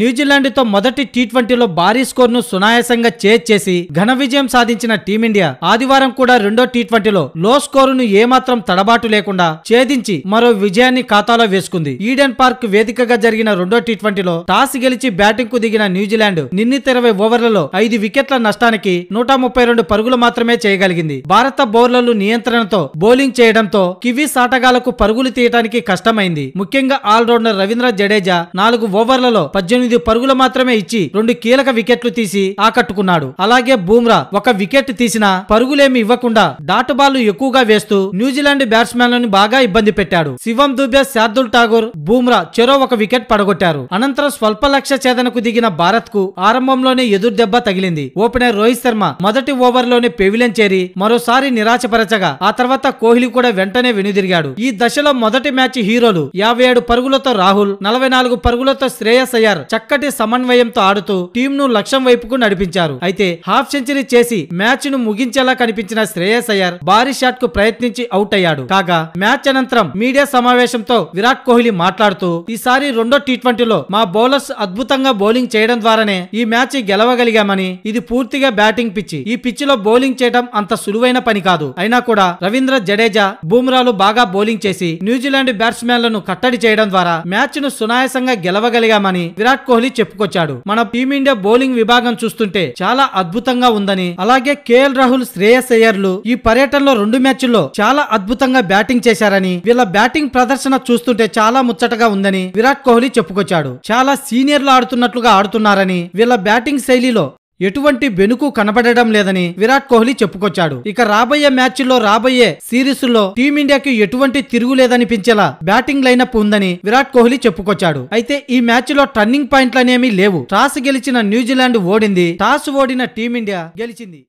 న్యూజిలాండ్తో మొదటి టీ ట్వంటీలో భారీ స్కోర్ను సునాయాసంగా చేజ్ చేసి ఘన విజయం సాధించిన టీమిండియా ఆదివారం కూడా రెండో టీ ట్వంటీలో లో స్కోరును ఏమాత్రం తడబాటు లేకుండా ఛేదించి మరో విజయాన్ని ఖాతాలో వేసుకుంది ఈడెన్ పార్క్ వేదికగా జరిగిన రెండో టీ ట్వంటీలో టాస్ గెలిచి బ్యాటింగ్ కు దిగిన న్యూజిలాండ్ నిన్నీత ఇరవై ఓవర్లలో ఐదు వికెట్ల నష్టానికి నూట ముప్పై రెండు పరుగులు మాత్రమే చేయగలిగింది భారత బౌలర్లు నియంత్రణతో బౌలింగ్ చేయడంతో కివీస్ ఆటగాళ్లకు పరుగులు తీయడానికి కష్టమైంది ముఖ్యంగా ఆల్రౌండర్ రవీంద్ర జడేజా నాలుగు ఓవర్లలో పద్దెనిమిది ఎనిమిది పరుగులు మాత్రమే ఇచ్చి రెండు కీలక వికెట్లు తీసి ఆకట్టుకున్నాడు అలాగే బూమ్రా ఒక వికెట్ తీసినా పరుగులేమి ఇవ్వకుండా డాటు బాల్ ఎక్కువగా వేస్తూ న్యూజిలాండ్ బ్యాట్స్మెన్లను బాగా ఇబ్బంది పెట్టాడు శివం దుబే శార్దుల్ ఠాగూర్ బూమ్రా చెరో ఒక వికెట్ పడగొట్టారు అనంతరం స్వల్ప లక్ష్య ఛేదనకు దిగిన భారత్ కు ఆరంభంలోనే ఎదురు దెబ్బ తగిలింది ఓపెనర్ రోహిత్ శర్మ మొదటి ఓవర్లోనే పెవిలెన్ చేరి మరోసారి నిరాశపరచగా ఆ తర్వాత కోహ్లీ కూడా వెంటనే వెనుదిరిగాడు ఈ దశలో మొదటి మ్యాచ్ హీరోలు యాభై ఏడు పరుగులతో రాహుల్ నలభై నాలుగు పరుగులతో శ్రేయస్ అయ్యార్ చక్కటి సమన్వయంతో ఆడుతూ టీంను లక్ష్యం వైపుకు నడిపించారు అయితే హాఫ్ సెంచరీ చేసి మ్యాచ్ ను ముగించేలా కనిపించిన శ్రేయస్ అయ్యర్ భారీ షాట్ కు ప్రయత్నించి అవుట్ అయ్యాడు కాగా మ్యాచ్ అనంతరం మీడియా సమావేశంతో విరాట్ కోహ్లీ మాట్లాడుతూ ఈసారి రెండో టీ ట్వంటీలో మా బౌలర్స్ అద్భుతంగా బౌలింగ్ చేయడం ద్వారానే ఈ మ్యాచ్ గెలవగలిగామని ఇది పూర్తిగా బ్యాటింగ్ పిచ్చి ఈ పిచ్చిలో బౌలింగ్ చేయడం అంత సులువైన పని కాదు అయినా కూడా రవీంద్ర జడేజా బూమ్రాలు బాగా బౌలింగ్ చేసి న్యూజిలాండ్ బ్యాట్స్మెన్లను కట్టడి చేయడం ద్వారా మ్యాచ్ ను సునాయాసంగా గెలవగలిగామని విరాట్ విరాట్ కోహ్లీ చెప్పుకొచ్చాడు మన టీమిండియా బౌలింగ్ విభాగం చూస్తుంటే చాలా అద్భుతంగా ఉందని అలాగే కేఎల్ రాహుల్ శ్రేయస్ అయ్యర్లు ఈ పర్యటనలో రెండు మ్యాచ్ల్లో చాలా అద్భుతంగా బ్యాటింగ్ చేశారని వీళ్ళ బ్యాటింగ్ ప్రదర్శన చూస్తుంటే చాలా ముచ్చటగా ఉందని విరాట్ కోహ్లీ చెప్పుకొచ్చాడు చాలా సీనియర్లు ఆడుతున్నట్లుగా ఆడుతున్నారని వీళ్ళ బ్యాటింగ్ శైలిలో ఎటువంటి బెనుకు కనబడడం లేదని విరాట్ కోహ్లీ చెప్పుకొచ్చాడు ఇక రాబోయే మ్యాచ్ లో రాబోయే సిరీస్ లో టీమిండియాకి ఎటువంటి తిరుగులేదనిపించేలా బ్యాటింగ్ లైనప్ ఉందని విరాట్ కోహ్లీ చెప్పుకొచ్చాడు అయితే ఈ మ్యాచ్ లో టర్నింగ్ పాయింట్లనేమీ లేవు టాస్ గెలిచిన న్యూజిలాండ్ ఓడింది టాస్ ఓడిన టీమిండియా గెలిచింది